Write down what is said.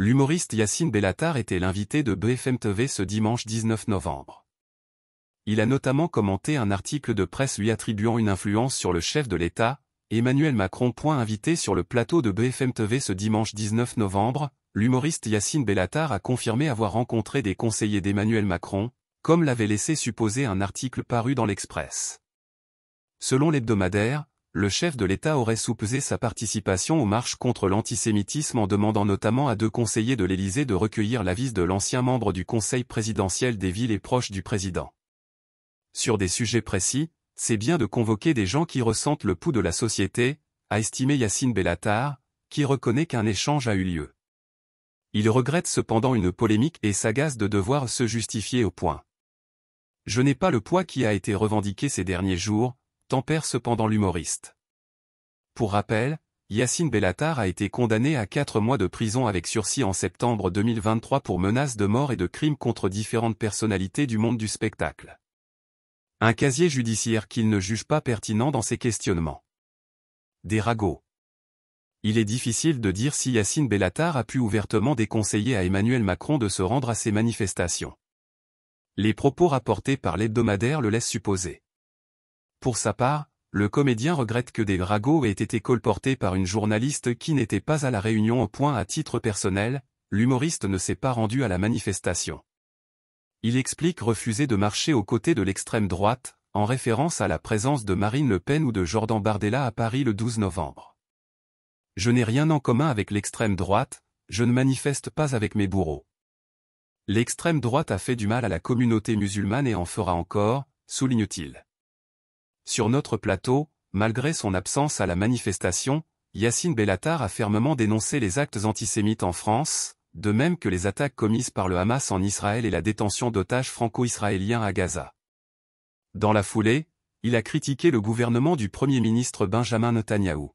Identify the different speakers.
Speaker 1: L'humoriste Yacine Bellatar était l'invité de BFM TV ce dimanche 19 novembre. Il a notamment commenté un article de presse lui attribuant une influence sur le chef de l'État, Emmanuel Macron. invité sur le plateau de BFM TV ce dimanche 19 novembre, l'humoriste Yacine Bellatar a confirmé avoir rencontré des conseillers d'Emmanuel Macron, comme l'avait laissé supposer un article paru dans l'Express. Selon l'hebdomadaire, le chef de l'État aurait soupesé sa participation aux marches contre l'antisémitisme en demandant notamment à deux conseillers de l'Élysée de recueillir l'avis de l'ancien membre du conseil présidentiel des villes et proches du président. Sur des sujets précis, c'est bien de convoquer des gens qui ressentent le pouls de la société, a estimé Yacine Bellatar, qui reconnaît qu'un échange a eu lieu. Il regrette cependant une polémique et s'agace de devoir se justifier au point. Je n'ai pas le poids qui a été revendiqué ces derniers jours, tempère cependant l'humoriste. Pour rappel, Yacine Bellatar a été condamné à quatre mois de prison avec sursis en septembre 2023 pour menaces de mort et de crimes contre différentes personnalités du monde du spectacle. Un casier judiciaire qu'il ne juge pas pertinent dans ses questionnements. Des ragots. Il est difficile de dire si Yacine Bellatar a pu ouvertement déconseiller à Emmanuel Macron de se rendre à ses manifestations. Les propos rapportés par l'hebdomadaire le laissent supposer. Pour sa part, le comédien regrette que des ragots aient été colportés par une journaliste qui n'était pas à la réunion au point à titre personnel, l'humoriste ne s'est pas rendu à la manifestation. Il explique refuser de marcher aux côtés de l'extrême droite, en référence à la présence de Marine Le Pen ou de Jordan Bardella à Paris le 12 novembre. Je n'ai rien en commun avec l'extrême droite, je ne manifeste pas avec mes bourreaux. L'extrême droite a fait du mal à la communauté musulmane et en fera encore, souligne-t-il. Sur notre plateau, malgré son absence à la manifestation, Yacine Bellatar a fermement dénoncé les actes antisémites en France, de même que les attaques commises par le Hamas en Israël et la détention d'otages franco-israéliens à Gaza. Dans la foulée, il a critiqué le gouvernement du Premier ministre Benjamin Netanyahu.